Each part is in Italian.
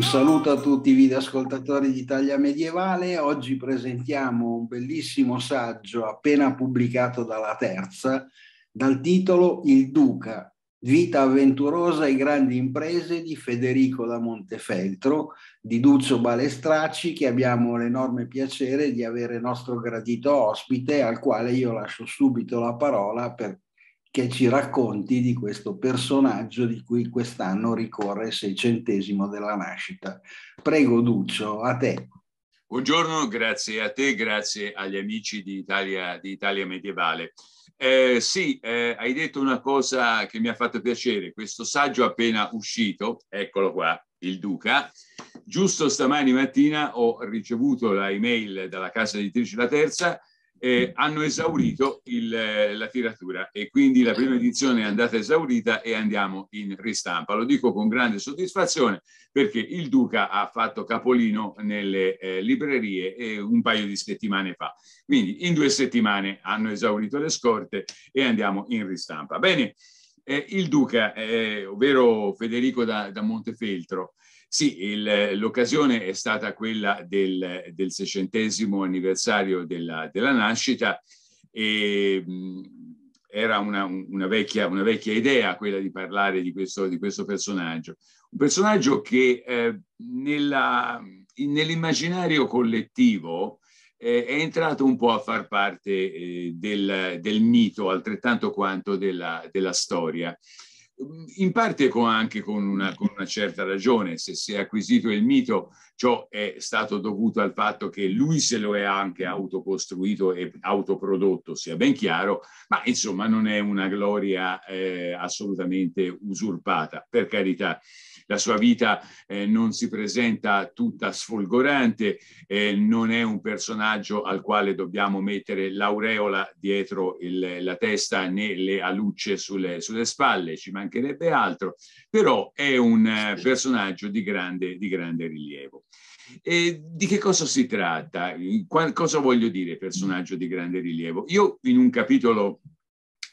Un saluto a tutti i videoascoltatori di Italia Medievale. Oggi presentiamo un bellissimo saggio appena pubblicato dalla Terza dal titolo Il Duca, Vita avventurosa e grandi imprese di Federico da Montefeltro, di Duzzo Balestracci, che abbiamo l'enorme piacere di avere nostro gradito ospite, al quale io lascio subito la parola perché ci racconti di questo personaggio di cui quest'anno ricorre il seicentesimo della nascita. Prego Duccio, a te. Buongiorno, grazie a te, grazie agli amici di Italia, di Italia Medievale. Eh, sì, eh, hai detto una cosa che mi ha fatto piacere, questo saggio appena uscito, eccolo qua, il Duca. Giusto stamani mattina ho ricevuto la email dalla casa editrice La Terza eh, hanno esaurito il, eh, la tiratura e quindi la prima edizione è andata esaurita e andiamo in ristampa. Lo dico con grande soddisfazione perché il Duca ha fatto capolino nelle eh, librerie eh, un paio di settimane fa. Quindi in due settimane hanno esaurito le scorte e andiamo in ristampa. Bene, eh, il Duca, eh, ovvero Federico da, da Montefeltro, sì, il, l'occasione è stata quella del, del seicentesimo anniversario della, della nascita e mh, era una, una, vecchia, una, vecchia, idea quella di parlare di questo, di questo personaggio. Un personaggio che eh, nella, nell'immaginario collettivo eh, è entrato un po' a far parte eh, del, del, mito, altrettanto quanto della, della storia in parte con, anche con una, mm. con una, certa ragione, se si è acquisito il mito, ciò è stato dovuto al fatto che lui se lo è anche mm. autocostruito e autoprodotto, sia ben chiaro, ma insomma non è una gloria eh, assolutamente usurpata, per carità la sua vita eh, non si presenta tutta sfolgorante, eh, non è un personaggio al quale dobbiamo mettere l'aureola dietro il, la testa né le alucce sulle, sulle, spalle, ci mancherebbe altro, però è un eh, personaggio di grande, di grande rilievo. E di che cosa si tratta? Qua, cosa voglio dire personaggio di grande rilievo? Io in un capitolo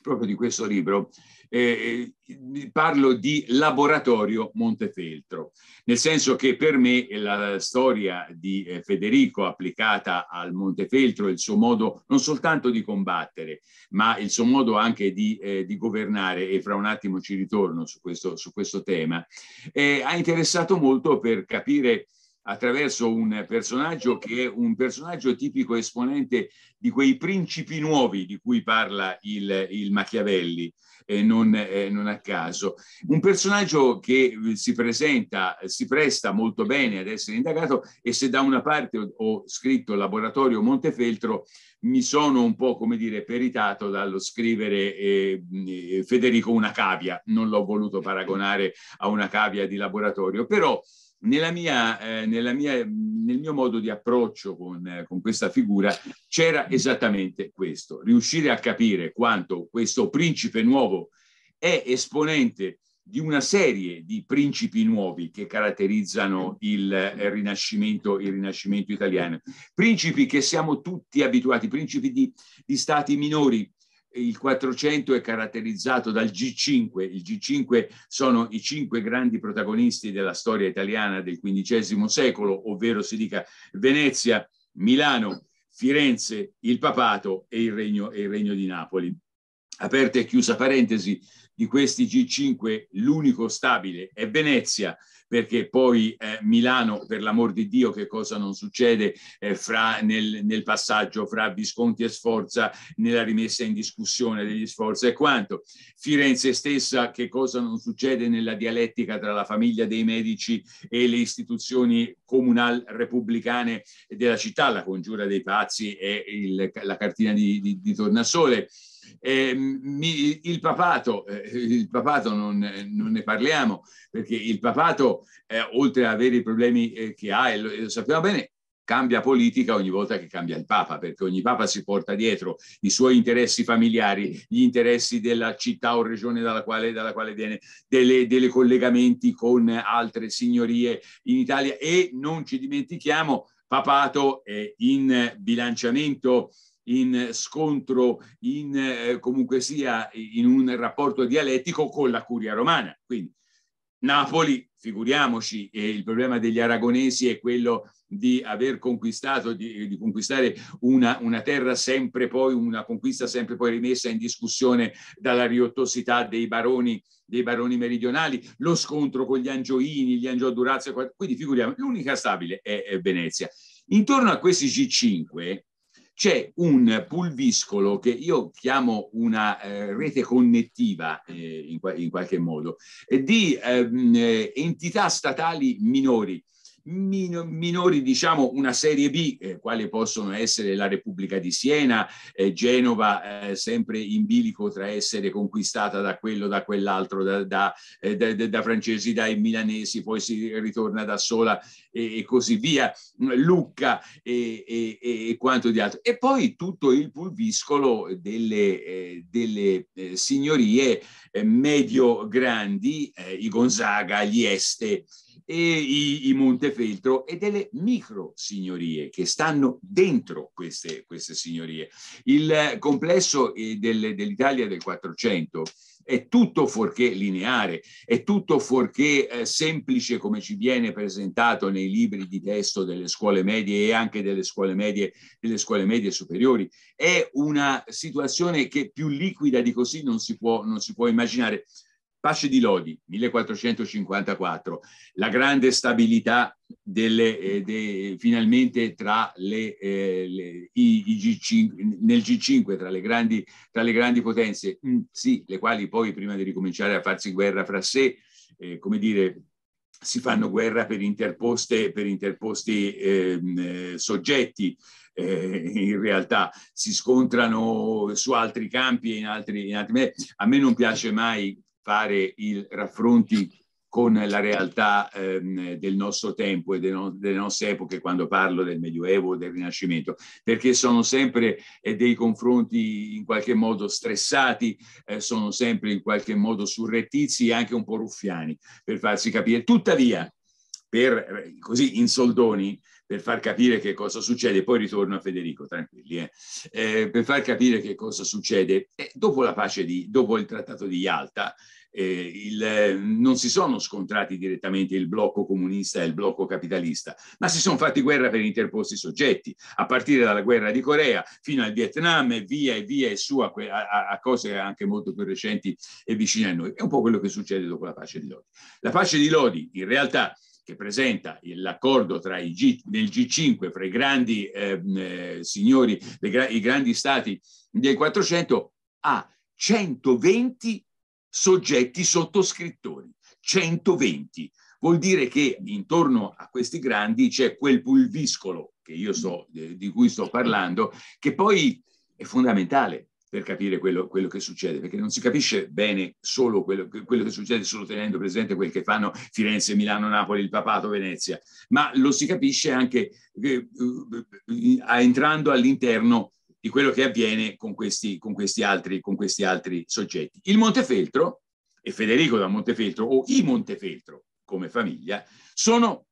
proprio di questo libro, eh, eh, parlo di laboratorio Montefeltro, nel senso che per me la storia di eh, Federico applicata al Montefeltro, il suo modo non soltanto di combattere, ma il suo modo anche di, eh, di governare, e fra un attimo ci ritorno su questo, su questo tema, eh, ha interessato molto per capire attraverso un personaggio che è un personaggio tipico esponente di quei principi nuovi di cui parla il, il Machiavelli, eh, non, eh, non, a caso. Un personaggio che eh, si presenta, eh, si presta molto bene ad essere indagato e se da una parte ho, ho scritto Laboratorio Montefeltro, mi sono un po', come dire, peritato dallo scrivere eh, Federico una cavia, non l'ho voluto paragonare a una cavia di laboratorio, però nella mia, eh, nella mia, nel mio modo di approccio con, eh, con questa figura c'era esattamente questo, riuscire a capire quanto questo principe nuovo è esponente di una serie di principi nuovi che caratterizzano il, il, eh, rinascimento, il rinascimento, italiano, principi che siamo tutti abituati, principi di, di stati minori, il 400 è caratterizzato dal G5, il G5 sono i cinque grandi protagonisti della storia italiana del XV secolo, ovvero si dica Venezia, Milano, Firenze, il Papato e il Regno, e il Regno di Napoli aperta e chiusa parentesi, di questi G5 l'unico stabile è Venezia, perché poi eh, Milano, per l'amor di Dio, che cosa non succede eh, fra, nel, nel, passaggio fra Visconti e Sforza, nella rimessa in discussione degli Sforza e quanto. Firenze stessa, che cosa non succede nella dialettica tra la famiglia dei Medici e le istituzioni comunal repubblicane della città, la congiura dei pazzi e il, la cartina di, di, di Tornasole eh, mi, il papato, eh, il papato non, non, ne parliamo, perché il papato, eh, oltre ad avere i problemi eh, che ha, e lo, e lo sappiamo bene, cambia politica ogni volta che cambia il Papa, perché ogni Papa si porta dietro i suoi interessi familiari, gli interessi della città o regione dalla quale, dalla quale viene, dei collegamenti con altre signorie in Italia e non ci dimentichiamo, Papato è in bilanciamento in scontro, in, eh, comunque sia, in un rapporto dialettico con la curia romana. Quindi Napoli, figuriamoci, eh, il problema degli aragonesi è quello di aver conquistato, di, di conquistare una, una, terra sempre poi, una conquista sempre poi rimessa in discussione dalla riottosità dei baroni, dei baroni meridionali, lo scontro con gli angioini, gli angiodurazzi, quindi figuriamo, l'unica stabile è, è Venezia. Intorno a questi G5 c'è un pulviscolo che io chiamo una eh, rete connettiva eh, in, in, qualche modo, di ehm, eh, entità statali minori minori, diciamo, una serie B, eh, quale possono essere la Repubblica di Siena, eh, Genova, eh, sempre in bilico tra essere conquistata da quello, da quell'altro, da, da, eh, da, da francesi, dai milanesi, poi si ritorna da sola e, e così via, Lucca e, e, e, quanto di altro. E poi tutto il pulviscolo delle, eh, delle eh, signorie medio-grandi, i Gonzaga, gli Este, e i, i Montefeltro e delle micro signorie che stanno dentro queste, queste signorie. Il complesso eh, dell'Italia del 400 è tutto fuorché lineare, è tutto fuorché eh, semplice come ci viene presentato nei libri di testo delle scuole medie e anche delle scuole medie, delle scuole medie superiori. È una situazione che più liquida di così non si può, non si può immaginare. Pace di Lodi, 1454, la grande stabilità delle, eh, de, finalmente le, eh, le, i, i G5, nel G5 tra le grandi, tra le grandi potenze, mm, sì, le quali poi prima di ricominciare a farsi guerra fra sé, eh, come dire, si fanno guerra per, interposte, per interposti ehm, eh, soggetti. Eh, in realtà si scontrano su altri campi e in altri, in altri... A me non piace mai fare i raffronti con la realtà ehm, del nostro tempo e no delle nostre epoche quando parlo del Medioevo, del Rinascimento, perché sono sempre eh, dei confronti in qualche modo stressati, eh, sono sempre in qualche modo surrettizi e anche un po' ruffiani per farsi capire. Tuttavia, per eh, così in soldoni, per far capire che cosa succede, poi ritorno a Federico, tranquilli, eh. Eh, per far capire che cosa succede. Eh, dopo la pace di, dopo il trattato di Yalta, eh, il, eh, non si sono scontrati direttamente il blocco comunista e il blocco capitalista, ma si sono fatti guerra per interposti soggetti, a partire dalla guerra di Corea fino al Vietnam e via e via e su a, a, a cose anche molto più recenti e vicine a noi. È un po' quello che succede dopo la pace di Lodi. La pace di Lodi in realtà che presenta l'accordo tra i G, nel G5 fra i grandi ehm, eh, signori, le, i grandi stati del 400, ha 120 soggetti sottoscrittori. 120. Vuol dire che intorno a questi grandi c'è quel pulviscolo che io so, di cui sto parlando, che poi è fondamentale per capire quello, quello, che succede, perché non si capisce bene solo quello, quello, che succede solo tenendo presente quel che fanno Firenze, Milano, Napoli, il Papato, Venezia, ma lo si capisce anche eh, eh entrando all'interno di quello che avviene con questi, con questi, altri, con questi altri soggetti. Il Montefeltro e Federico da Montefeltro o i Montefeltro come famiglia sono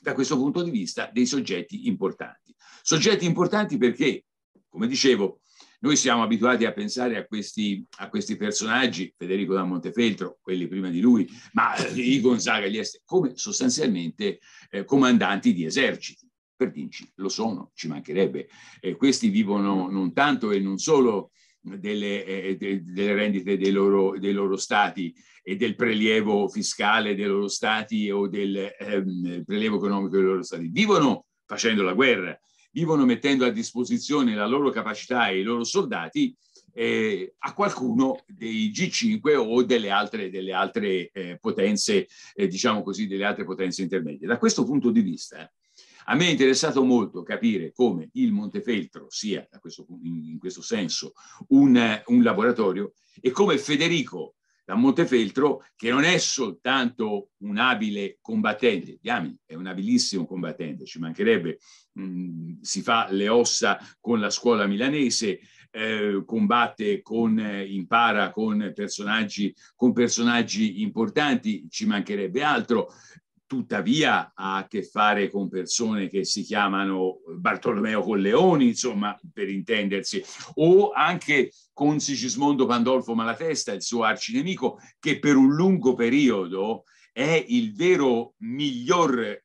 da questo punto di vista dei soggetti importanti. Soggetti importanti perché, come dicevo, noi siamo abituati a pensare a questi, a questi personaggi, Federico da Montefeltro, quelli prima di lui, ma eh, i Gonzaga, gli esteri, come sostanzialmente eh, comandanti di eserciti. Per dirci, lo sono, ci mancherebbe. Eh, questi vivono non tanto e non solo delle, eh, de, delle, rendite dei loro, dei loro, stati e del prelievo fiscale dei loro stati o del ehm, prelievo economico dei loro stati. Vivono facendo la guerra, vivono mettendo a disposizione la loro capacità e i loro soldati eh, a qualcuno dei G5 o delle altre, delle altre eh, potenze, eh, diciamo così, delle altre potenze intermedie. Da questo punto di vista, a me è interessato molto capire come il Montefeltro sia, questo, in, questo senso, un, un laboratorio e come Federico da Montefeltro, che non è soltanto un abile combattente, diamine, è un abilissimo combattente, ci mancherebbe, mh, mm, si fa le ossa con la scuola milanese, eh, combatte con, eh, impara con personaggi, con personaggi importanti, ci mancherebbe altro, tuttavia ha a che fare con persone che si chiamano eh, Bartolomeo Colleoni, insomma, per intendersi, o anche con Sigismondo Pandolfo Malatesta, il suo arcinemico, che per un lungo periodo è il vero miglior eh,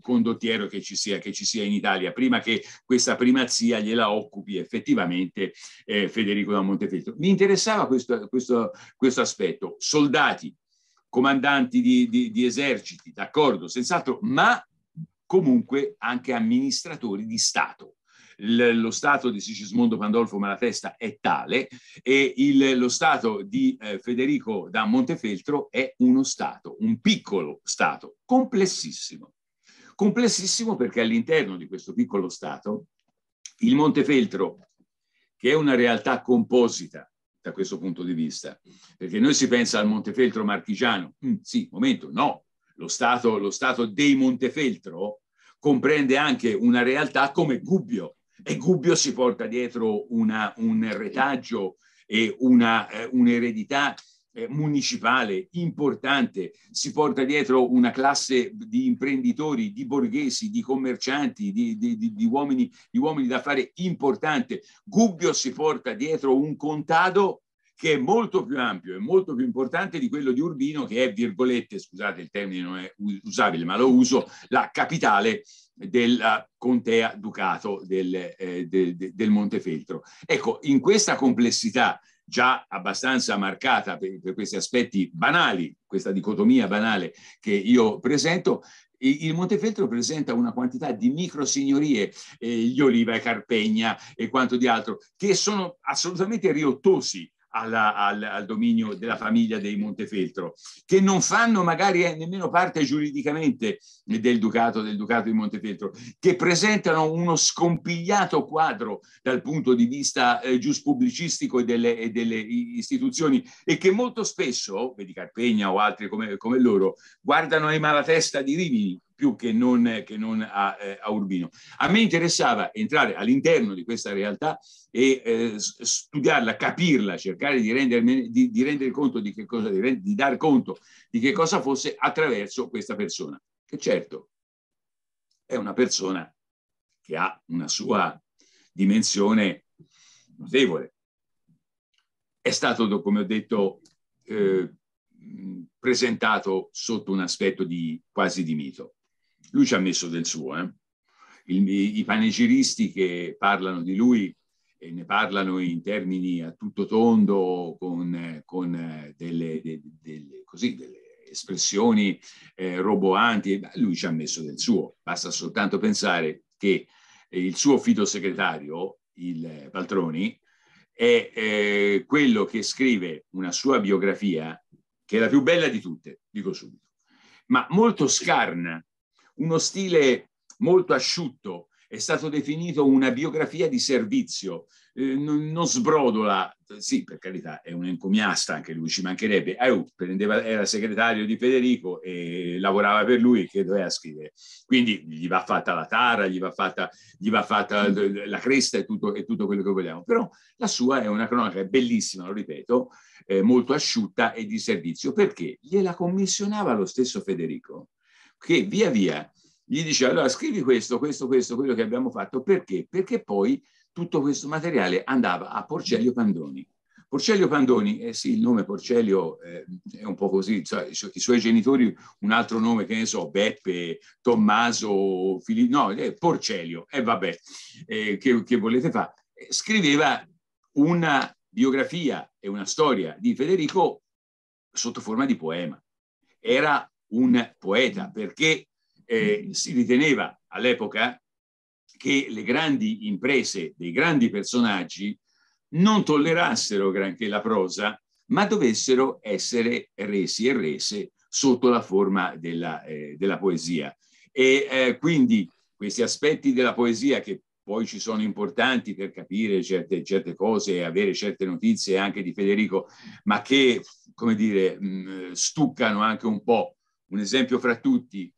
condottiero che ci, sia, che ci sia in Italia, prima che questa primazia gliela occupi effettivamente eh, Federico da Montefeltro. Mi interessava questo, questo, questo aspetto. Soldati, comandanti di, di, di eserciti, d'accordo, senz'altro, ma comunque anche amministratori di Stato. L- lo stato di Sigismondo Pandolfo Malatesta è tale e il, lo stato di eh, Federico da Montefeltro è uno stato, un piccolo stato, complessissimo. Complessissimo perché all'interno di questo piccolo stato il Montefeltro, che è una realtà composita da questo punto di vista, perché noi si pensa al Montefeltro marchigiano, mm, sì, momento, no, lo stato, lo stato dei Montefeltro comprende anche una realtà come Gubbio e Gubbio si porta dietro una, un retaggio e una, eh, un'eredità eh, municipale importante, si porta dietro una classe di imprenditori, di borghesi, di commercianti, di, di, di, di uomini, di uomini d'affari importante. Gubbio si porta dietro un contado che è molto più ampio e molto più importante di quello di Urbino, che è, virgolette, scusate il termine non è usabile, ma lo uso, la capitale della contea Ducato del, eh, del, del Montefeltro. Ecco, in questa complessità già abbastanza marcata per, per questi aspetti banali, questa dicotomia banale che io presento, il Montefeltro presenta una quantità di microsignorie, eh, gli Oliva e Carpegna e quanto di altro, che sono assolutamente riottosi alla, al, al, dominio della famiglia dei Montefeltro, che non fanno magari eh, nemmeno parte giuridicamente del Ducato, del Ducato di Montefeltro, che presentano uno scompigliato quadro dal punto di vista eh, giuspubblicistico e delle, e delle, istituzioni e che molto spesso, vedi Carpegna o altri come, come loro, guardano ai malatesta di Rimini più che non, che non a, eh, a, Urbino. A me interessava entrare all'interno di questa realtà e eh, studiarla, capirla, cercare di, di, di rendere conto di che cosa, di, di dar conto di che cosa fosse attraverso questa persona, che certo è una persona che ha una sua dimensione notevole. È stato, come ho detto, eh, presentato sotto un aspetto di, quasi di mito. Lui ci ha messo del suo. Eh? Il, I panegiristi che parlano di lui e ne parlano in termini a tutto tondo, con, con eh, delle, de, delle, così, delle, espressioni eh, roboanti, lui ci ha messo del suo. Basta soltanto pensare che eh, il suo fidosegretario, il eh, Paltroni, è eh, quello che scrive una sua biografia, che è la più bella di tutte, dico subito, ma molto scarna uno stile molto asciutto, è stato definito una biografia di servizio, eh, non, non, sbrodola, sì per carità è un encomiasta anche lui, ci mancherebbe, Aiu, eh, oh, prendeva, era segretario di Federico e lavorava per lui che doveva scrivere, quindi gli va fatta la tara, gli va fatta, gli va fatta mm. la cresta e tutto, e tutto, quello che vogliamo, però la sua è una cronaca bellissima, lo ripeto, eh, molto asciutta e di servizio, perché gliela commissionava lo stesso Federico che via via gli dice allora scrivi questo, questo, questo, quello che abbiamo fatto, perché? Perché poi tutto questo materiale andava a Porcelio Pandoni. Porcelio Pandoni, eh sì, il nome Porcelio eh, è un po' così, cioè, i suoi genitori un altro nome, che ne so, Beppe, Tommaso, Filippo, no, eh, Porcelio, e eh, vabbè, eh, che, che volete fare? Scriveva una biografia e una storia di Federico sotto forma di poema. Era un poeta, perché eh, si riteneva all'epoca che le grandi imprese dei grandi personaggi non tollerassero granché la prosa, ma dovessero essere resi e rese sotto la forma della, eh, della poesia. E eh, quindi questi aspetti della poesia che poi ci sono importanti per capire certe, certe cose e avere certe notizie anche di Federico, ma che, come dire, mh, mm, stuccano anche un po' un esempio fra tutti,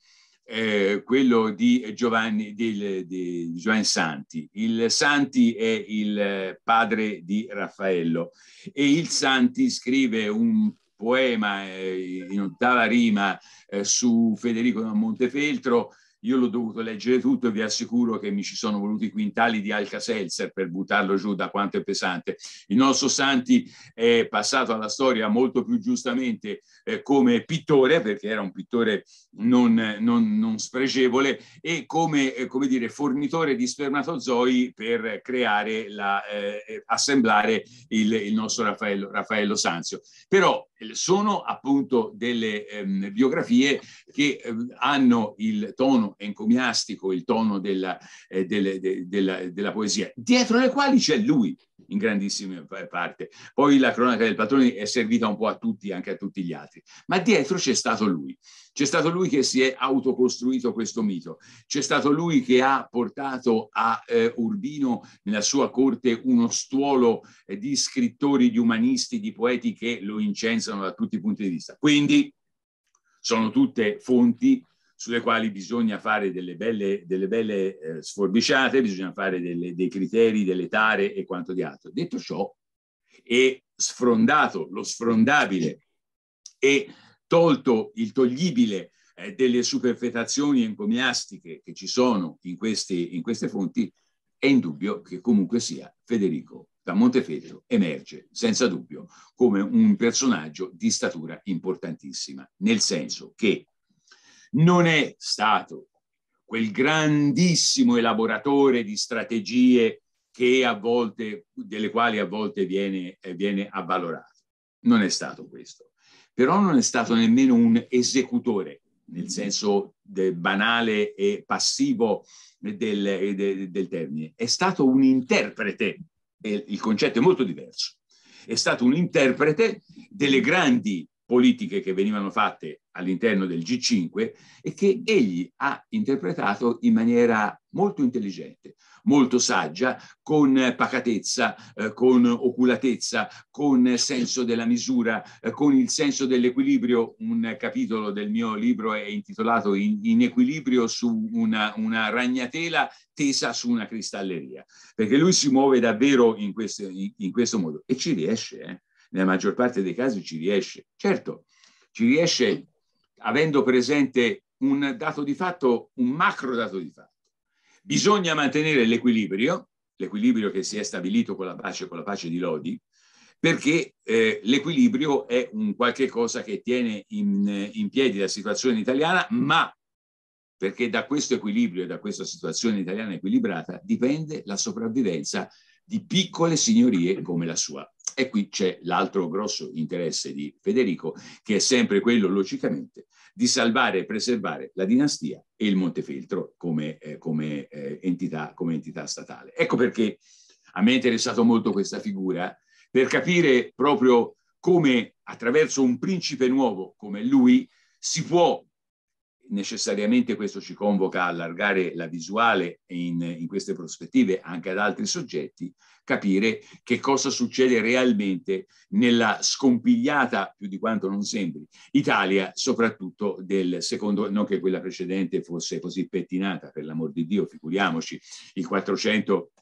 eh, quello di Giovanni, di, di Giovanni, Santi. Il Santi è il padre di Raffaello e il Santi scrive un poema eh, in ottava rima eh, su Federico da Montefeltro io l'ho dovuto leggere tutto e vi assicuro che mi ci sono voluti quintali di Alka-Seltzer per buttarlo giù da quanto è pesante. Il nostro Santi è passato alla storia molto più giustamente eh, come pittore, perché era un pittore non, non, non spregevole, e come, eh, come, dire, fornitore di spermatozoi per creare, la, eh, eh assemblare il, il nostro Raffaello, Raffaello Sanzio. Però eh, sono appunto delle ehm, biografie che eh, hanno il tono tono encomiastico, il tono della, eh, delle, de, della, della, poesia, dietro le quali c'è lui in grandissima parte. Poi la cronaca del patrone è servita un po' a tutti, anche a tutti gli altri, ma dietro c'è stato lui. C'è stato lui che si è autocostruito questo mito, c'è stato lui che ha portato a eh, Urbino nella sua corte uno stuolo eh, di scrittori, di umanisti, di poeti che lo incensano da tutti i punti di vista. Quindi sono tutte fonti sulle quali bisogna fare delle belle, delle belle eh, sforbiciate, bisogna fare delle, dei criteri, delle tare e quanto di altro. Detto ciò, e sfrondato lo sfrondabile e tolto il toglibile eh, delle superfetazioni encomiastiche che ci sono in, questi, in queste fonti, è indubbio che comunque sia Federico da Montefeltro emerge senza dubbio come un personaggio di statura importantissima, nel senso che non è stato quel grandissimo elaboratore di strategie che a volte, delle quali a volte viene, eh, viene avvalorato. Non è stato questo. Però non è stato nemmeno un esecutore, nel senso banale e passivo del, del, del termine. È stato un interprete, il concetto è molto diverso. È stato un interprete delle grandi politiche che venivano fatte all'interno del G5 e che egli ha interpretato in maniera molto intelligente, molto saggia, con pacatezza, eh, con oculatezza, con senso della misura, eh, con il senso dell'equilibrio. Un capitolo del mio libro è intitolato In, in equilibrio su una, una, ragnatela tesa su una cristalleria, perché lui si muove davvero in, queste, in, in questo modo e ci riesce. Eh? nella maggior parte dei casi ci riesce. Certo, ci riesce avendo presente un dato di fatto, un macro dato di fatto. Bisogna mantenere l'equilibrio, l'equilibrio che si è stabilito con la pace, con la pace di Lodi, perché eh, l'equilibrio è un qualche cosa che tiene in, in piedi la situazione italiana, ma perché da questo equilibrio e da questa situazione italiana equilibrata dipende la sopravvivenza di piccole signorie come la sua. E qui c'è l'altro grosso interesse di Federico, che è sempre quello, logicamente, di salvare e preservare la dinastia e il Montefeltro come, eh, come, eh, entità, come entità statale. Ecco perché a me è interessato molto questa figura, per capire proprio come attraverso un principe nuovo come lui si può necessariamente questo ci convoca a allargare la visuale in, in, queste prospettive anche ad altri soggetti, capire che cosa succede realmente nella scompigliata, più di quanto non sembri, Italia, soprattutto del secondo, non che quella precedente fosse così pettinata, per l'amor di Dio, figuriamoci, il 400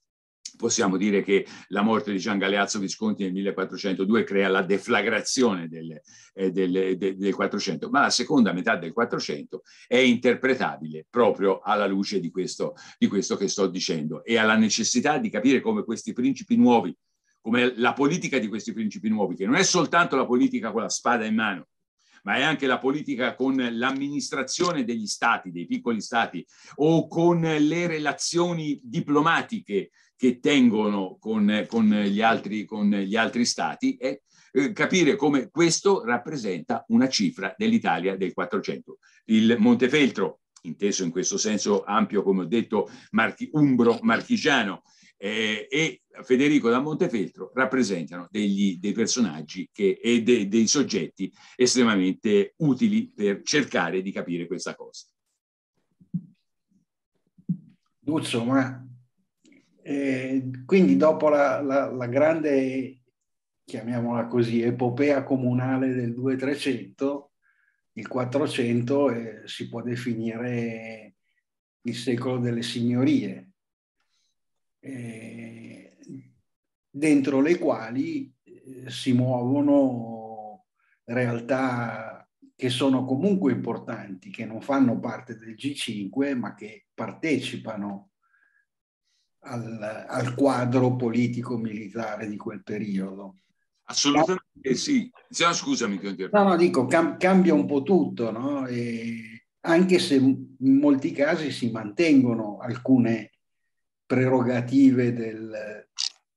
possiamo dire che la morte di Gian Galeazzo Visconti nel 1402 crea la deflagrazione del, eh, del, de, del 400, ma la seconda metà del 400 è interpretabile proprio alla luce di questo, di questo che sto dicendo e alla necessità di capire come questi principi nuovi, come la politica di questi principi nuovi, che non è soltanto la politica con la spada in mano, ma è anche la politica con l'amministrazione degli stati, dei piccoli stati, o con le relazioni diplomatiche che tengono con, con, gli, altri, con gli, altri, stati e eh, capire come questo rappresenta una cifra dell'Italia del 400. Il Montefeltro, inteso in questo senso ampio, come ho detto, marchi, umbro marchigiano, eh, e Federico da Montefeltro rappresentano degli, dei personaggi che, e de, dei soggetti estremamente utili per cercare di capire questa cosa. Duzzo, ma quindi dopo la, la, la, grande, chiamiamola così, epopea comunale del 2300, il 400 eh, si può definire il secolo delle signorie, eh, dentro le quali eh, si muovono realtà che sono comunque importanti, che non fanno parte del G5, ma che partecipano al, al quadro politico-militare di quel periodo. Assolutamente sì. Diciamo, scusami che No, no, dico, cam- cambia un po' tutto, no? anche se in molti casi si mantengono alcune prerogative del...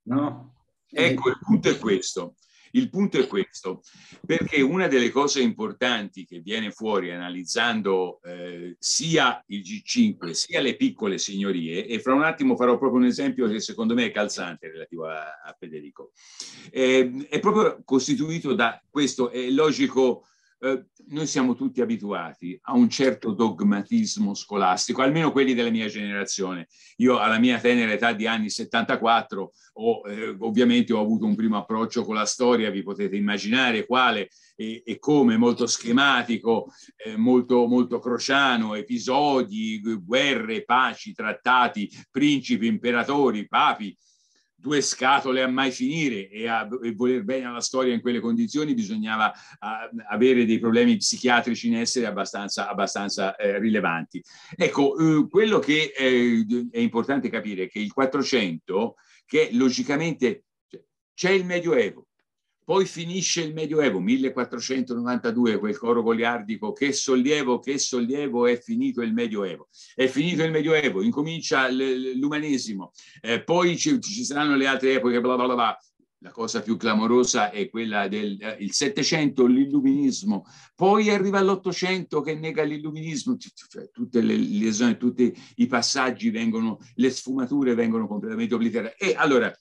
No? Ecco, il punto è questo. Il punto è questo, perché una delle cose importanti che viene fuori analizzando eh, sia il G5 sia le piccole signorie, e fra un attimo farò proprio un esempio che secondo me è calzante relativo a, a Federico, eh, è proprio costituito da questo, è logico eh, noi siamo tutti abituati a un certo dogmatismo scolastico, almeno quelli della mia generazione. Io alla mia tenera età di anni 74 ho, eh, ovviamente ho avuto un primo approccio con la storia, vi potete immaginare quale e, e come, molto schematico, eh, molto, molto crociano, episodi, guerre, paci, trattati, principi, imperatori, papi due scatole a mai finire e, a, e voler bene alla storia in quelle condizioni bisognava a, avere dei problemi psichiatrici in essere abbastanza, abbastanza eh, rilevanti. Ecco, eh, quello che eh, è importante capire è che il 400, che logicamente cioè, c'è il Medioevo, poi finisce il Medioevo, 1492, quel coro goliardico, che sollievo, che sollievo, è finito il Medioevo. È finito il Medioevo, incomincia l'umanesimo, eh, poi ci, ci, saranno le altre epoche, bla bla bla. La cosa più clamorosa è quella del eh, Settecento, l'illuminismo, poi arriva l'Ottocento che nega l'illuminismo, cioè, tutte le, le zone, tutti i passaggi vengono, le sfumature vengono completamente obliterate. E allora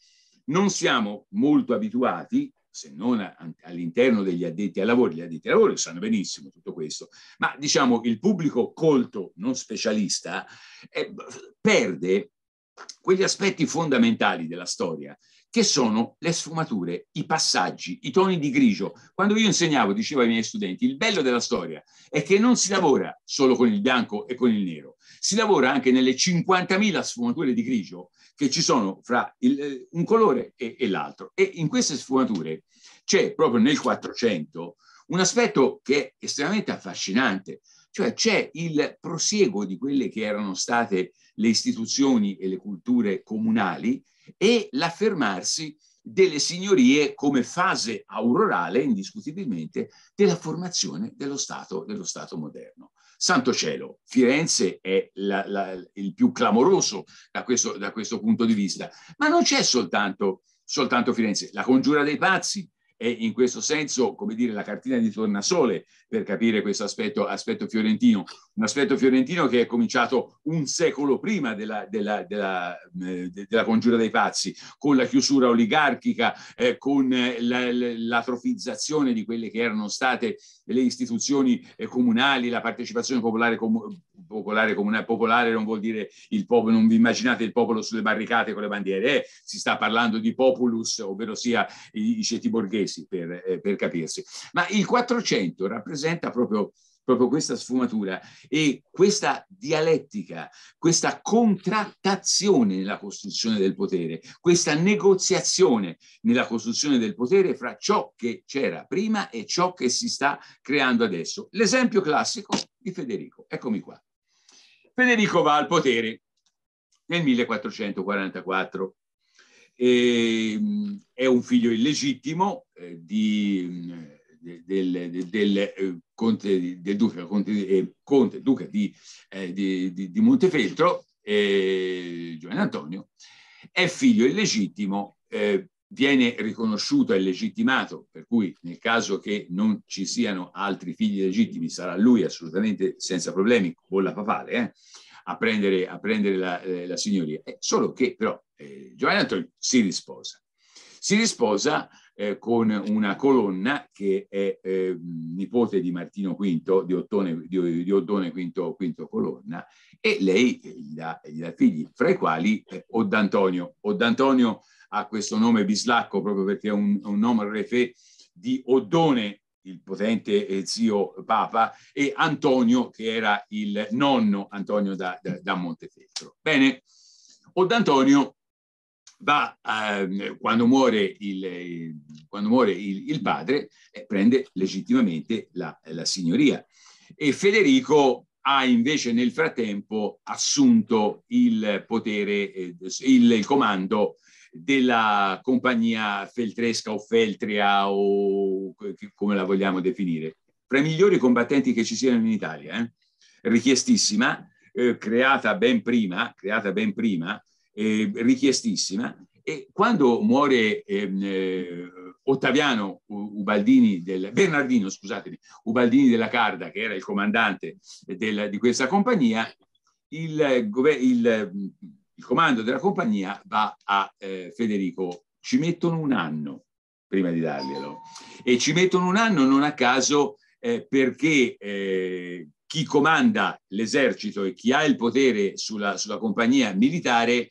non siamo molto abituati se non all'interno degli addetti ai lavori, gli addetti ai lavori sanno benissimo tutto questo, ma diciamo il pubblico colto, non specialista, eh, perde quegli aspetti fondamentali della storia che sono le sfumature, i passaggi, i toni di grigio. Quando io insegnavo, dicevo ai miei studenti, il bello della storia è che non si lavora solo con il bianco e con il nero, si lavora anche nelle 50.000 sfumature di grigio che ci sono fra il, eh, un colore e, e l'altro. E in queste sfumature c'è proprio nel 400 un aspetto che è estremamente affascinante, cioè c'è il prosieguo di quelle che erano state le istituzioni e le culture comunali e l'affermarsi delle signorie come fase aurorale, indiscutibilmente, della formazione dello Stato, dello Stato moderno. Santo cielo, Firenze è la, la, il più clamoroso da questo, da questo, punto di vista, ma non c'è soltanto, soltanto Firenze, la congiura dei pazzi, è in questo senso, come dire, la cartina di tornasole per capire questo aspetto, aspetto fiorentino un aspetto fiorentino che è cominciato un secolo prima della, della, della, eh, della congiura dei pazzi, con la chiusura oligarchica, eh, con eh, la, l'atrofizzazione di quelle che erano state le istituzioni eh, comunali, la partecipazione popolare, com- popolare, comunale, popolare non vuol dire il popolo, non vi immaginate il popolo sulle barricate con le bandiere, eh, si sta parlando di populus, ovvero sia i, i ceti borghesi per, eh, per capirsi. Ma il 400 rappresenta proprio proprio questa sfumatura e questa dialettica, questa contrattazione nella costruzione del potere, questa negoziazione nella costruzione del potere fra ciò che c'era prima e ciò che si sta creando adesso. L'esempio classico di Federico, eccomi qua. Federico va al potere nel 1444. E, ehm, è un figlio illegittimo eh, di, mm, del, del, del eh, conte del duca, conte, eh, conte duca di, eh, di, di, di Montefeltro, eh, Giovanni Antonio, è figlio illegittimo, eh, viene riconosciuto e legittimato, per cui nel caso che non ci siano altri figli legittimi sarà lui assolutamente senza problemi, con la papale, eh, a prendere, a prendere la, eh, la, signoria. solo che però Giovanni Antonio si risposa. Si risposa eh, con una colonna che è eh, nipote di Martino V, di Ottone, di, di Ottone V, V colonna, e lei gli dà, gli dà figli, fra i quali eh, Oddantonio. Oddantonio ha questo nome bislacco proprio perché è un, un nome refe di Oddone, il potente eh, zio Papa, e Antonio, che era il nonno Antonio da, da, da Montefeltro. Bene, Oddantonio va a, ehm, quando muore, il, quando muore il, il padre, eh, prende legittimamente la, la signoria. E Federico ha invece nel frattempo assunto il potere, eh, il, il, comando della compagnia feltresca o feltria o come la vogliamo definire, tra i migliori combattenti che ci siano in Italia, eh? richiestissima, eh, creata ben prima, creata ben prima eh, richiestissima e quando muore ehm, eh, Ottaviano Ubaldini del, Bernardino scusatemi, Ubaldini della Carda che era il comandante del, di questa compagnia il, il, il, comando della compagnia va a eh, Federico ci mettono un anno prima di darglielo e ci mettono un anno non a caso eh, perché eh, chi comanda l'esercito e chi ha il potere sulla, sulla compagnia militare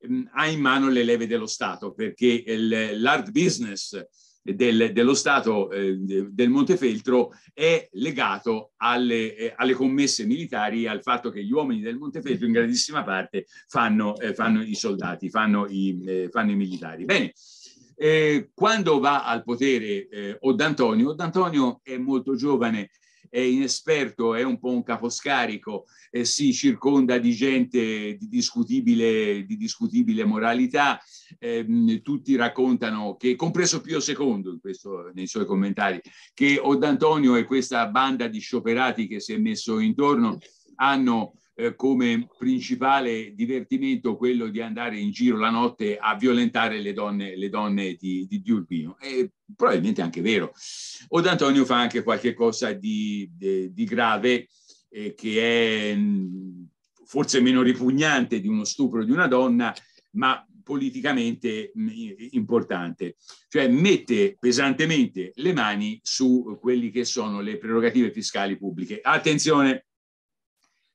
Ehm, ha in mano le leve dello Stato, perché l'art business del, dello Stato ehm, del Montefeltro è legato alle, eh, alle, commesse militari, al fatto che gli uomini del Montefeltro in grandissima parte fanno, eh, fanno i soldati, fanno i, eh, fanno i militari. Bene, quando va al potere Oddantonio, Oddantonio è molto giovane, è inesperto, è un po' un caposcarico, eh, si circonda di gente di discutibile, di discutibile moralità, eh, tutti raccontano che, compreso Pio II questo, nei suoi commentari, che Oddantonio e questa banda di scioperati che si è messo intorno hanno eh, come principale divertimento quello di andare in giro la notte a violentare le donne, le donne di, di, di Urbino. E probabilmente è anche vero. Od Antonio fa anche qualche cosa di, di grave eh, che è mm, forse meno ripugnante di uno stupro di una donna, ma politicamente mm, importante, cioè mette pesantemente le mani su quelli che sono le prerogative fiscali pubbliche. Attenzione,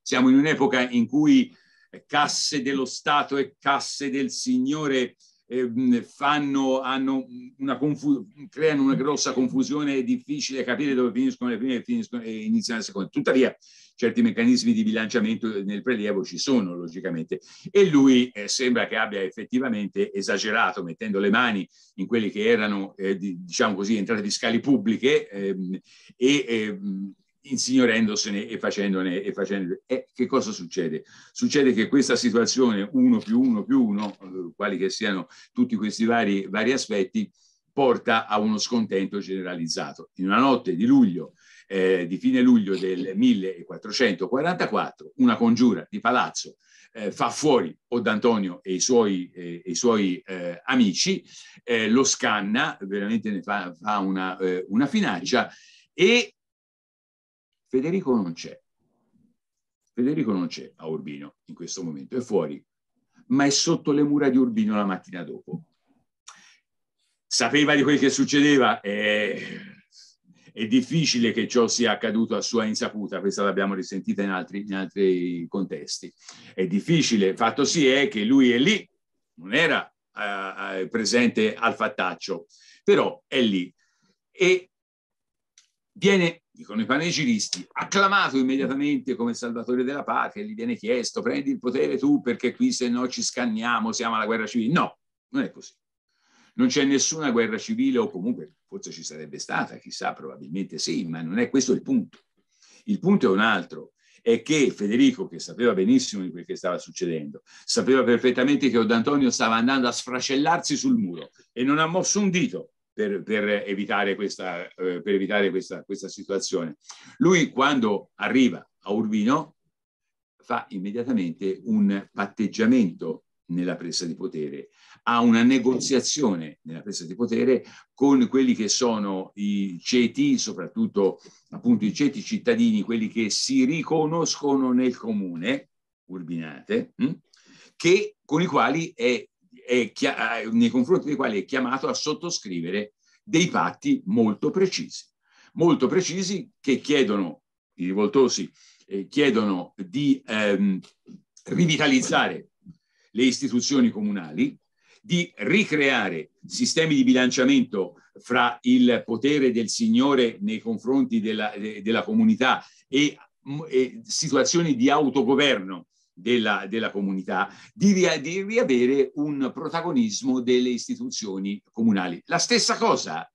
siamo in un'epoca in cui eh, casse dello Stato e casse del Signore eh, fanno, hanno una confu- creano una grossa confusione, è difficile capire dove finiscono le prime e, finiscono, e iniziano le seconde. Tuttavia, certi meccanismi di bilanciamento nel prelievo ci sono, logicamente. E lui eh, sembra che abbia effettivamente esagerato, mettendo le mani in quelli che erano, eh, di, diciamo così, entrate fiscali pubbliche ehm, e ehm, insignorendosene e facendone e facendone. E eh, che cosa succede? Succede che questa situazione, uno più uno più uno, eh, quali che siano tutti questi vari, vari aspetti, porta a uno scontento generalizzato. In una notte di luglio, eh, di fine luglio del 1444, una congiura di palazzo eh, fa fuori Odantonio e i suoi, eh, i suoi eh, amici, lo scanna, veramente ne fa, fa una, una finaccia e Federico non c'è. Federico non c'è a Urbino in questo momento, è fuori, ma è sotto le mura di Urbino la mattina dopo. Sapeva di quel che succedeva? Eh, è difficile che ciò sia accaduto a sua insaputa, questa l'abbiamo risentita in altri, in altri contesti. È difficile, fatto sì è che lui è lì, non era eh, eh presente al fattaccio, però è lì e viene dicono i panegiristi, acclamato immediatamente come salvatore della patria, gli viene chiesto prendi il potere tu perché qui se no ci scanniamo, siamo alla guerra civile. No, non è così. Non c'è nessuna guerra civile o comunque forse ci sarebbe stata, chissà, probabilmente sì, ma non è questo il punto. Il punto è un altro, è che Federico, che sapeva benissimo di quel che stava succedendo, sapeva perfettamente che Odantonio stava andando a sfracellarsi sul muro e non ha mosso un dito per, per, evitare, questa, eh, per evitare questa, questa, situazione. Lui quando arriva a Urbino fa immediatamente un patteggiamento nella presa di potere, ha una negoziazione nella presa di potere con quelli che sono i ceti, soprattutto appunto i ceti cittadini, quelli che si riconoscono nel comune, Urbinate, mh? Hm, che, con i quali è eh, nei confronti dei quali è chiamato a sottoscrivere dei patti molto precisi, molto precisi che chiedono, i rivoltosi eh, chiedono di ehm, rivitalizzare le istituzioni comunali, di ricreare sistemi di bilanciamento fra il potere del Signore nei confronti della, de, della comunità e, e situazioni di autogoverno della, della comunità, di, ria, di riavere un protagonismo delle istituzioni comunali. La stessa cosa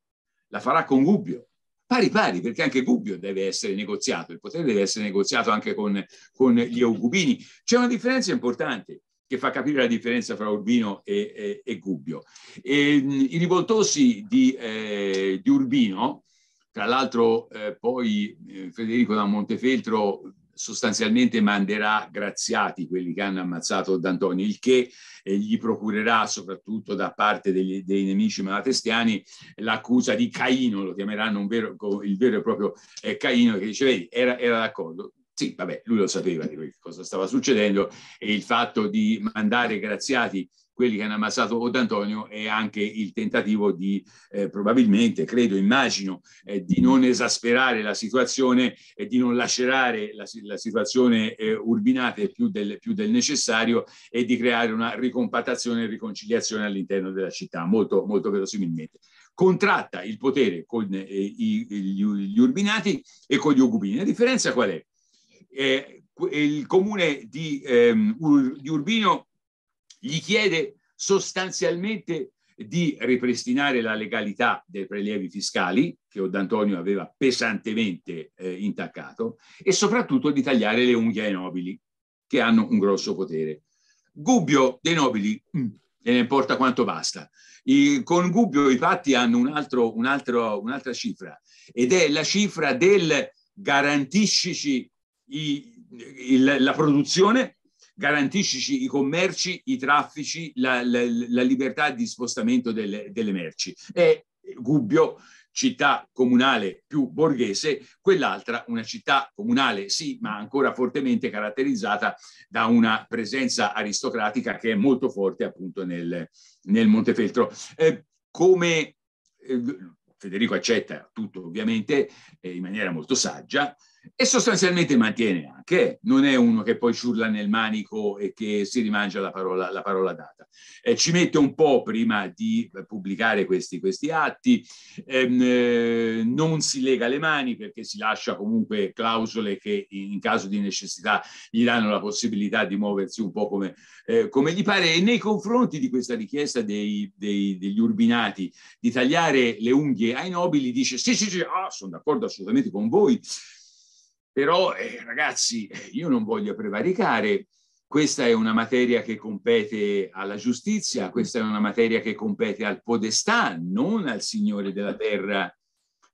la farà con Gubbio pari pari, perché anche Gubbio deve essere negoziato, il potere deve essere negoziato anche con, con gli augubini. C'è una differenza importante che fa capire la differenza fra Urbino e, e, e Gubbio. E, ehm, I rivoltosi di, eh, di Urbino, tra l'altro eh, poi eh, Federico da Montefeltro sostanzialmente manderà graziati quelli che hanno ammazzato D'Antonio, il che eh, gli procurerà soprattutto da parte degli, dei nemici malatestiani l'accusa di Caino, lo chiameranno vero, il vero e proprio eh, Caino, che dice, vedi, era, era d'accordo. Sì, vabbè, lui lo sapeva di cosa stava succedendo e il fatto di mandare graziati quelli che hanno ammazzato Odantonio e anche il tentativo di eh, probabilmente, credo, immagino, eh, di non esasperare la situazione e di non lacerare la, la situazione eh, urbinate più del, più del, necessario e di creare una ricompattazione e riconciliazione all'interno della città, molto, molto verosimilmente contratta il potere con eh, i, gli, gli, urbinati e con gli ugubini. La differenza qual è? Eh, il comune di, ehm, Ur, di Urbino gli chiede sostanzialmente di ripristinare la legalità dei prelievi fiscali che D'Antonio aveva pesantemente eh, intaccato e soprattutto di tagliare le unghie ai nobili che hanno un grosso potere. Gubbio dei nobili mh, mm, ne importa quanto basta. I, con Gubbio i patti hanno un altro, un altro, un'altra cifra ed è la cifra del garantiscici i, il, la produzione garantisci i commerci, i traffici, la, la, la libertà di spostamento delle, delle merci. E Gubbio, città comunale più borghese, quell'altra una città comunale sì, ma ancora fortemente caratterizzata da una presenza aristocratica che è molto forte appunto nel, nel Montefeltro. Eh, come eh, Federico accetta tutto ovviamente eh, in maniera molto saggia, e sostanzialmente mantiene anche, non è uno che poi ciurla nel manico e che si rimangia la parola, la parola data. Eh, ci mette un po' prima di pubblicare questi, questi atti, ehm, eh, non si lega le mani perché si lascia comunque clausole che in caso di necessità gli danno la possibilità di muoversi un po' come, eh, come gli pare e nei confronti di questa richiesta dei, dei, degli urbinati di tagliare le unghie ai nobili dice sì sì sì, ah, sono d'accordo assolutamente con voi. Però eh, ragazzi, eh, io non voglio prevaricare, questa è una materia che compete alla giustizia, questa è una materia che compete al podestà, non al Signore della Terra.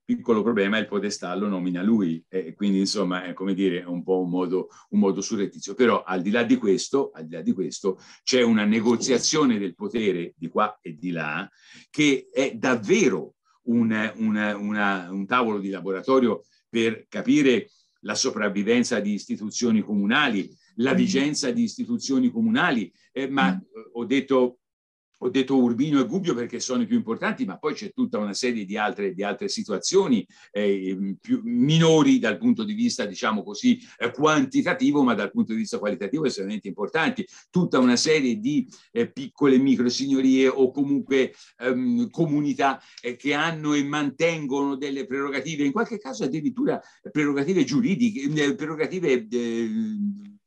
Piccolo problema, il podestà lo nomina lui, eh, quindi insomma è come dire un po' un modo, un modo surrettizio. Però al di là di questo, al di là di questo, c'è una negoziazione del potere di qua e di là che è davvero un, una, una, un tavolo di laboratorio per capire la sopravvivenza di istituzioni comunali, la mm. vigenza di istituzioni comunali, eh, ma mm. eh, ho detto ho detto Urbino e Gubbio perché sono i più importanti, ma poi c'è tutta una serie di altre, di altre situazioni eh, più, minori dal punto di vista, diciamo così, eh, quantitativo, ma dal punto di vista qualitativo estremamente importanti. Tutta una serie di eh, piccole microsignorie o comunque ehm, comunità eh, che hanno e mantengono delle prerogative, in qualche caso addirittura prerogative giuridiche, eh, prerogative eh,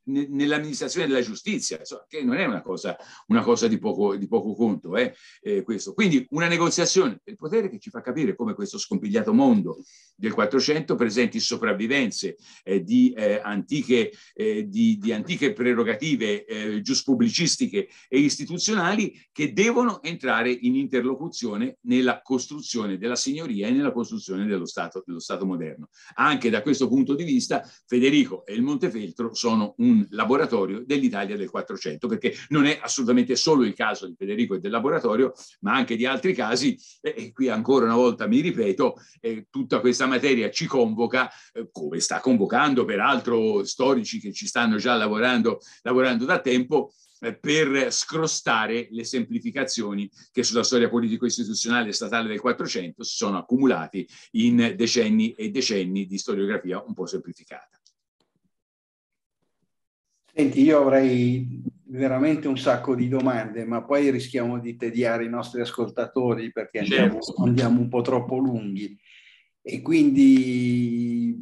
nell'amministrazione della giustizia, che non è una cosa, una cosa di, poco, di, poco, conto. Eh, eh, Quindi una negoziazione del potere che ci fa capire come questo scompigliato mondo del 400 presenti sopravvivenze eh, di, eh, antiche, eh, di, di, antiche, prerogative eh, giuspubblicistiche e istituzionali che devono entrare in interlocuzione nella costruzione della signoria e nella costruzione dello Stato, dello Stato moderno. Anche da questo punto di vista Federico e il Montefeltro sono un laboratorio dell'Italia del 400, perché non è assolutamente solo il caso di Federico e del laboratorio, ma anche di altri casi, e qui ancora una volta mi ripeto, eh, tutta questa materia ci convoca, eh, come sta convocando peraltro storici che ci stanno già lavorando, lavorando da tempo, eh, per scrostare le semplificazioni che sulla storia politico-istituzionale statale del 400 si sono accumulati in decenni e decenni di storiografia un po' semplificata. Senti, io avrei veramente un sacco di domande, ma poi rischiamo di tediare i nostri ascoltatori perché andiamo, certo. andiamo un po' troppo lunghi. E quindi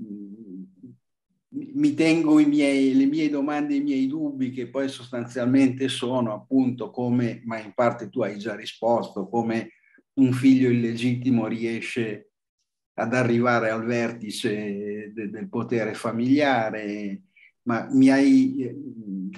mi tengo miei, le mie domande, i miei dubbi, che poi sostanzialmente sono appunto come, ma in parte tu hai già risposto, come un figlio illegittimo riesce ad arrivare al vertice de, del potere familiare, ma mi hai eh,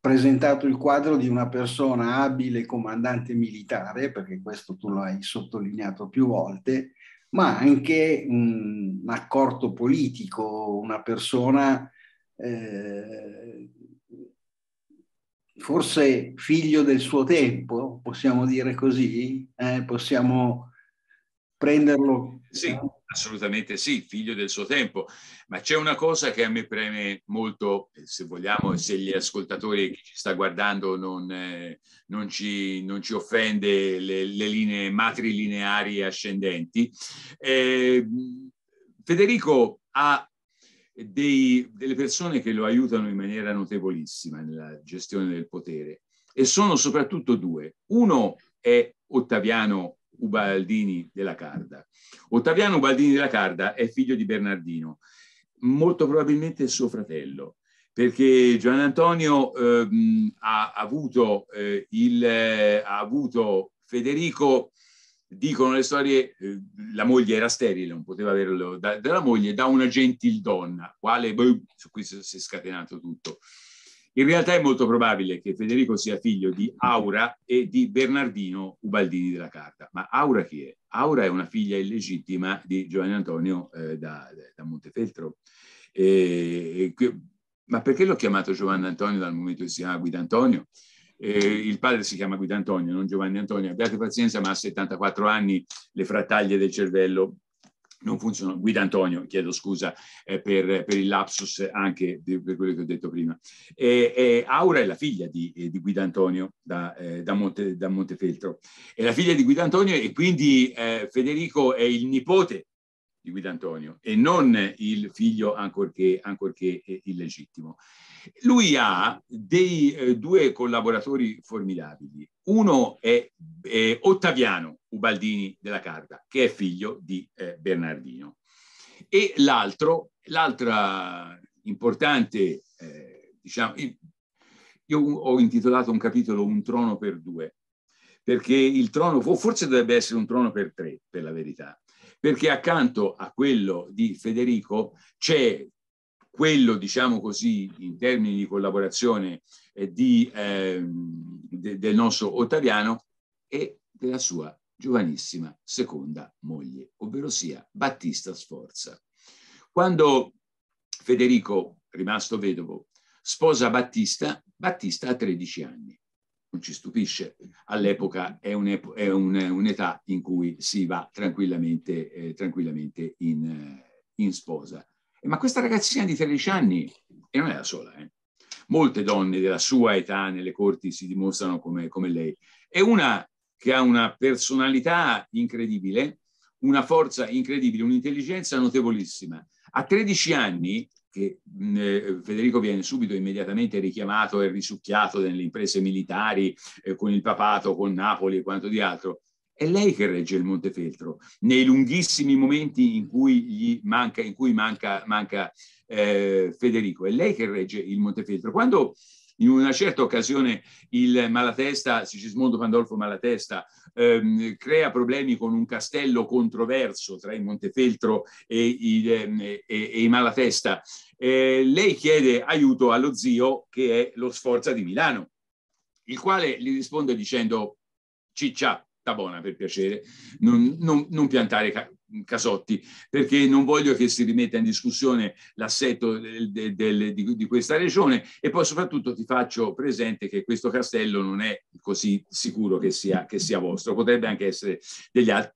presentato il quadro di una persona abile comandante militare, perché questo tu lo hai sottolineato più volte, ma anche un, accorto politico, una persona eh, forse figlio del suo tempo, possiamo dire così, eh, possiamo prenderlo sì, eh. assolutamente sì, figlio del suo tempo. Ma c'è una cosa che a me preme molto, eh, se vogliamo, se gli ascoltatori che ci sta guardando non, eh, non, ci, non ci, offende le, le, linee matrilineari ascendenti. Eh, Federico ha dei, delle persone che lo aiutano in maniera notevolissima nella gestione del potere e sono soprattutto due. Uno è Ottaviano Ubaldini della Carda. Ottaviano Ubaldini della Carda è figlio di Bernardino, molto probabilmente suo fratello, perché Gian Antonio eh, ha, avuto, eh, il, ha avuto Federico, dicono le storie, eh, la moglie era sterile, non poteva averlo da, dalla moglie, da una gentildonna, quale poi boh, su cui si è scatenato tutto. In realtà è molto probabile che Federico sia figlio di Aura e di Bernardino Ubaldini della Carta. Ma Aura chi è? Aura è una figlia illegittima di Giovanni Antonio eh, da, da, Montefeltro. E, e, ma perché l'ho chiamato Giovanni Antonio dal momento che si chiama Guido Antonio? Eh, il padre si chiama Guido Antonio, non Giovanni Antonio. Abbiate pazienza, ma a 74 anni le frattaglie del cervello non funzionano. Guida Antonio, chiedo scusa eh, per, per, il lapsus anche di, per quello che ho detto prima. E, e Aura è la figlia di, eh, di Guida Antonio da, eh, da, Monte, da, Montefeltro. È la figlia di Guida Antonio e quindi eh, Federico è il nipote di Guida Antonio e non il figlio ancorché, ancorché eh, illegittimo. Lui ha dei eh, due collaboratori formidabili. Uno è, è, Ottaviano Ubaldini della Carda, che è figlio di eh, Bernardino. E l'altro, l'altra importante, eh, diciamo, io ho intitolato un capitolo Un trono per due, perché il trono, forse dovrebbe essere un trono per tre, per la verità, perché accanto a quello di Federico c'è quello, diciamo così, in termini di collaborazione eh, di, eh, de, del nostro Ottaviano e della sua giovanissima seconda moglie, ovvero sia Battista Sforza. Quando Federico, rimasto vedovo, sposa Battista, Battista ha 13 anni. Non ci stupisce, all'epoca è, un'età un, in cui si va tranquillamente, eh, tranquillamente in, in sposa. Ma questa ragazzina di 13 anni, e non è la sola, eh? molte donne della sua età nelle corti si dimostrano come, come lei, è una che ha una personalità incredibile, una forza incredibile, un'intelligenza notevolissima. A 13 anni, che eh, Federico viene subito immediatamente richiamato e risucchiato nelle imprese militari eh, con il papato, con Napoli e quanto di altro, è lei che regge il Montefeltro nei lunghissimi momenti in cui gli manca, in cui manca, manca eh, Federico. È lei che regge il Montefeltro. Quando in una certa occasione il Malatesta, Sigismondo Pandolfo Malatesta, ehm, crea problemi con un castello controverso tra il Montefeltro e, il, eh, e, e i Malatesta. Eh, lei chiede aiuto allo zio che è lo Sforza di Milano, il quale gli risponde dicendo ciccia, Tabona per piacere, non, non, non piantare casotti, perché non voglio che si rimetta in discussione l'assetto di, di, questa regione e poi soprattutto ti faccio presente che questo castello non è così sicuro che sia, che sia vostro, potrebbe anche essere degli altri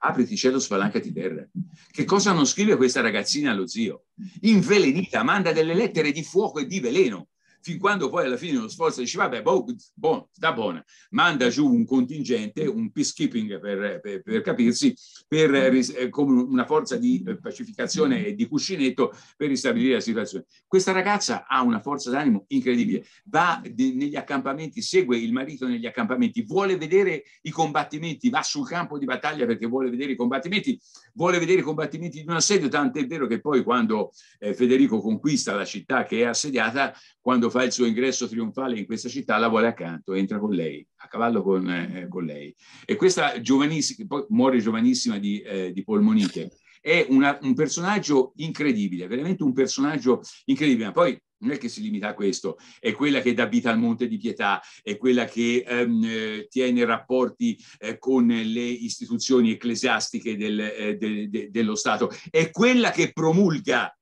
apriti cielo, spalancati terra. Che cosa non scrive questa ragazzina allo zio? Invelenita, manda delle lettere di fuoco e di veleno fin quando poi alla fine uno sforzo dice vabbè, boh, boh, sta buona, manda giù un contingente, un peacekeeping per, per, per capirsi, per, mm. eh, come una forza di eh, pacificazione e di cuscinetto per ristabilire la situazione. Questa ragazza ha una forza d'animo incredibile, va negli accampamenti, segue il marito negli accampamenti, vuole vedere i combattimenti, va sul campo di battaglia perché vuole vedere i combattimenti, vuole vedere i combattimenti di un assedio, tant'è vero che poi quando eh, Federico conquista la città che è assediata, quando quando fa il suo ingresso trionfale in questa città, la vuole accanto, entra con lei, a cavallo con, eh, con lei. E questa giovanissima, poi muore giovanissima di, eh, di polmonite, è una, un personaggio incredibile, veramente un personaggio incredibile. Ma poi non è che si limita a questo, è quella che dà vita al Monte di Pietà, è quella che ehm, eh, tiene rapporti eh, con le istituzioni ecclesiastiche del, eh, de, de, dello Stato, è quella che promulga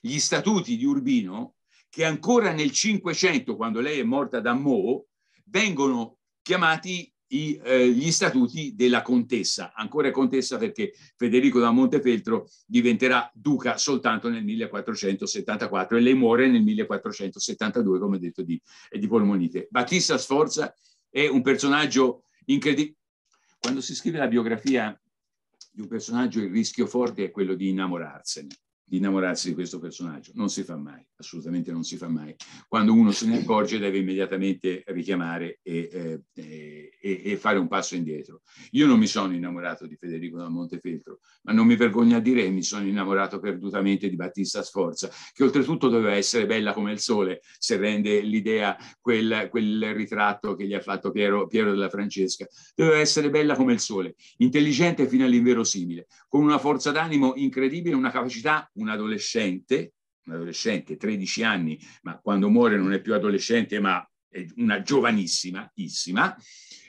gli statuti di Urbino che ancora nel Cinquecento, quando lei è morta da Mo, vengono chiamati i, eh, gli statuti della contessa, ancora contessa perché Federico da Montefeltro diventerà duca soltanto nel 1474 e lei muore nel 1472, come detto, di, eh, di polmonite. Battista Sforza è un personaggio incredibile. Quando si scrive la biografia di un personaggio, il rischio forte è quello di innamorarsene, di innamorarsi di questo personaggio. Non si fa mai assolutamente non si fa mai. Quando uno se ne accorge deve immediatamente richiamare e, eh, e, e fare un passo indietro. Io non mi sono innamorato di Federico da Montefeltro, ma non mi vergogno a dire che mi sono innamorato perdutamente di Battista Sforza, che oltretutto doveva essere bella come il sole, se rende l'idea quel, quel ritratto che gli ha fatto Piero, Piero della Francesca. Doveva essere bella come il sole, intelligente fino all'inverosimile, con una forza d'animo incredibile, una capacità, un adolescente, un adolescente, 13 anni, ma quando muore non è più adolescente, ma è una giovanissima, issima,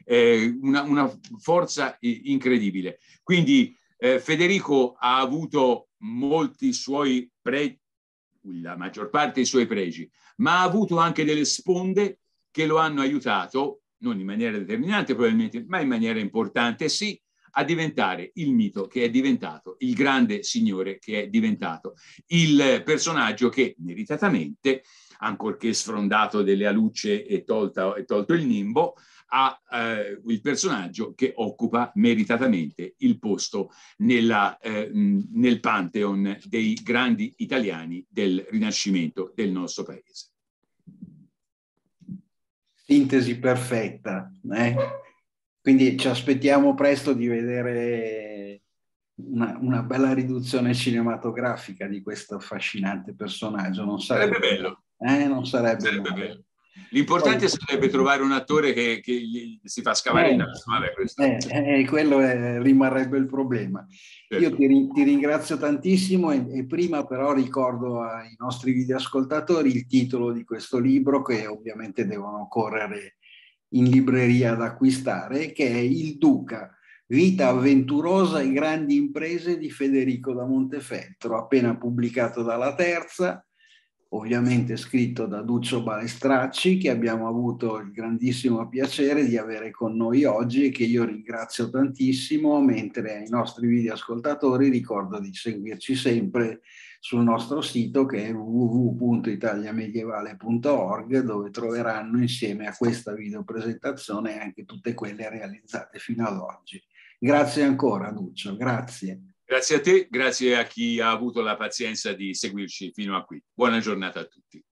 una, una, forza incredibile. Quindi eh, Federico ha avuto molti suoi pregi, la maggior parte dei suoi pregi, ma ha avuto anche delle sponde che lo hanno aiutato, non in maniera determinante probabilmente, ma in maniera importante, sì, a diventare il mito che è diventato, il grande signore che è diventato, il personaggio che meritatamente, ancorché sfrondato delle alucce e, tolta, e tolto il nimbo, ha eh, il personaggio che occupa meritatamente il posto nella, eh, nel pantheon dei grandi italiani del Rinascimento del nostro paese. Sintesi perfetta. Eh? Quindi ci aspettiamo presto di vedere una, una bella riduzione cinematografica di questo affascinante personaggio. Non sarebbe, sarebbe bello. Eh, non sarebbe, sarebbe bello. L'importante Poi, sarebbe trovare un attore che, che si fa scavare eh, in naso. Eh, eh, quello è, rimarrebbe il problema. Certo. Io ti, ti, ringrazio tantissimo e, e, prima però ricordo ai nostri videoascoltatori il titolo di questo libro che ovviamente devono correre in libreria ad acquistare, che è Il Duca, Vita avventurosa e grandi imprese di Federico da Montefeltro, appena pubblicato dalla Terza, ovviamente scritto da Duccio Balestracci, che abbiamo avuto il grandissimo piacere di avere con noi oggi e che io ringrazio tantissimo, mentre ai nostri video ascoltatori ricordo di seguirci sempre sul nostro sito che è www.italiamedievale.org dove troveranno insieme a questa videopresentazione anche tutte quelle realizzate fino ad oggi. Grazie ancora Duccio, grazie. Grazie a te, grazie a chi ha avuto la pazienza di seguirci fino a qui. Buona giornata a tutti.